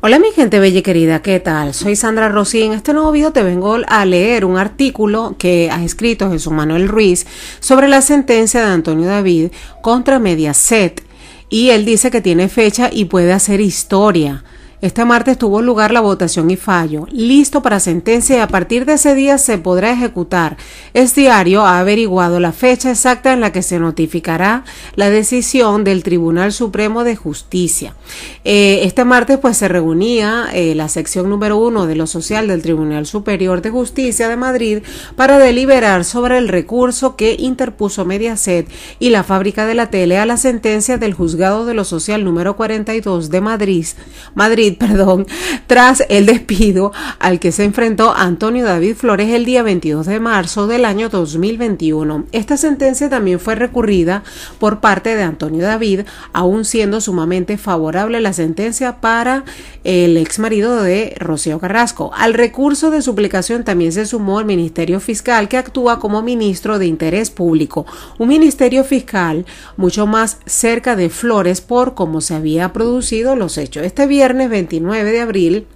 Hola mi gente bella querida, ¿qué tal? Soy Sandra Rossi y en este nuevo video te vengo a leer un artículo que ha escrito Jesús Manuel Ruiz sobre la sentencia de Antonio David contra Mediaset y él dice que tiene fecha y puede hacer historia. Este martes tuvo lugar la votación y fallo, listo para sentencia y a partir de ese día se podrá ejecutar. este diario ha averiguado la fecha exacta en la que se notificará la decisión del Tribunal Supremo de Justicia. Eh, este martes pues se reunía eh, la sección número uno de lo social del Tribunal Superior de Justicia de Madrid para deliberar sobre el recurso que interpuso Mediaset y la fábrica de la tele a la sentencia del juzgado de lo social número 42 de Madrid, Madrid perdón, tras el despido al que se enfrentó Antonio David Flores el día 22 de marzo del año 2021. Esta sentencia también fue recurrida por parte de Antonio David, aún siendo sumamente favorable la sentencia para el ex marido de Rocío Carrasco. Al recurso de suplicación también se sumó el Ministerio Fiscal, que actúa como ministro de Interés Público, un ministerio fiscal mucho más cerca de Flores por cómo se había producido los hechos. Este viernes 29 de abril,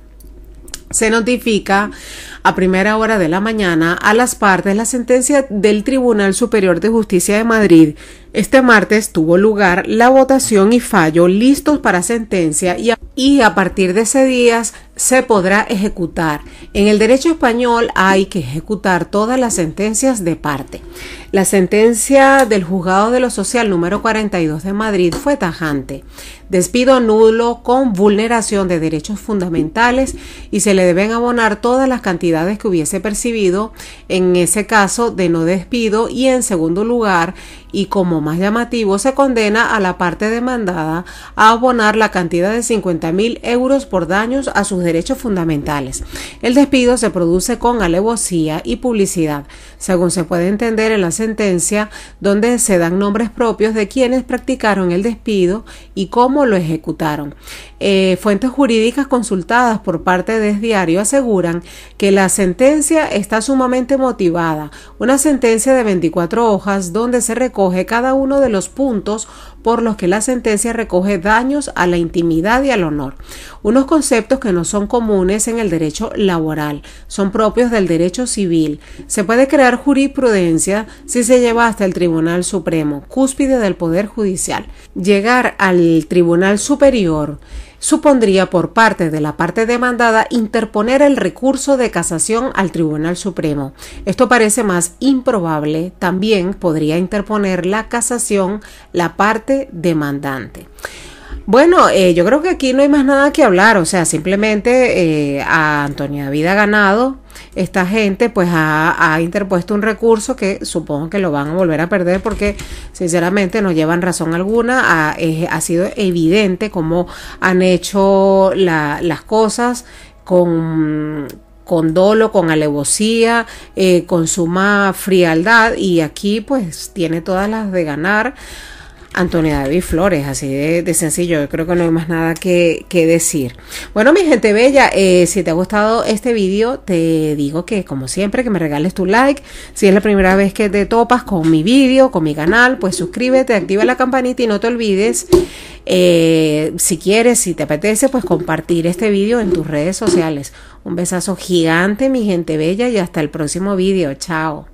se notifica a primera hora de la mañana a las partes la sentencia del Tribunal Superior de Justicia de Madrid. Este martes tuvo lugar la votación y fallo listos para sentencia y a, partir de ese día se podrá ejecutar. En el derecho español hay que ejecutar todas las sentencias de parte. La sentencia del Juzgado de lo Social número 42 de Madrid fue tajante despido nulo con vulneración de derechos fundamentales y se le deben abonar todas las cantidades que hubiese percibido en ese caso de no despido y en segundo lugar y como más llamativo se condena a la parte demandada a abonar la cantidad de 50 mil euros por daños a sus derechos fundamentales. El despido se produce con alevosía y publicidad, según se puede entender en la sentencia donde se dan nombres propios de quienes practicaron el despido y cómo lo ejecutaron. Eh, fuentes jurídicas consultadas por parte de Diario aseguran que la sentencia está sumamente motivada, una sentencia de 24 hojas donde se recoge cada uno de los puntos por los que la sentencia recoge daños a la intimidad y al honor, unos conceptos que no son comunes en el derecho laboral, son propios del derecho civil. Se puede crear jurisprudencia si se lleva hasta el Tribunal Supremo, cúspide del Poder Judicial. Llegar al Tribunal Superior supondría por parte de la parte demandada interponer el recurso de casación al Tribunal Supremo. Esto parece más improbable. También podría interponer la casación la parte demandante. Bueno, eh, yo creo que aquí no hay más nada que hablar, o sea, simplemente eh, a Antonia Vida Ganado esta gente pues ha, interpuesto un recurso que supongo que lo van a volver a perder porque sinceramente no llevan razón alguna. Ha, sido evidente cómo han hecho las cosas con con dolo, con alevosía, eh, con suma frialdad y aquí pues tiene todas las de ganar Antonia David Flores, así de, sencillo, yo creo que no hay más nada que, decir. Bueno, mi gente bella, eh, si te ha gustado este vídeo, te digo que como siempre, que me regales tu like. Si es la primera vez que te topas con mi vídeo, con mi canal, pues suscríbete, activa la campanita y no te olvides, eh, si quieres, si te apetece, pues compartir este vídeo en tus redes sociales. Un besazo gigante, mi gente bella, y hasta el próximo vídeo. Chao.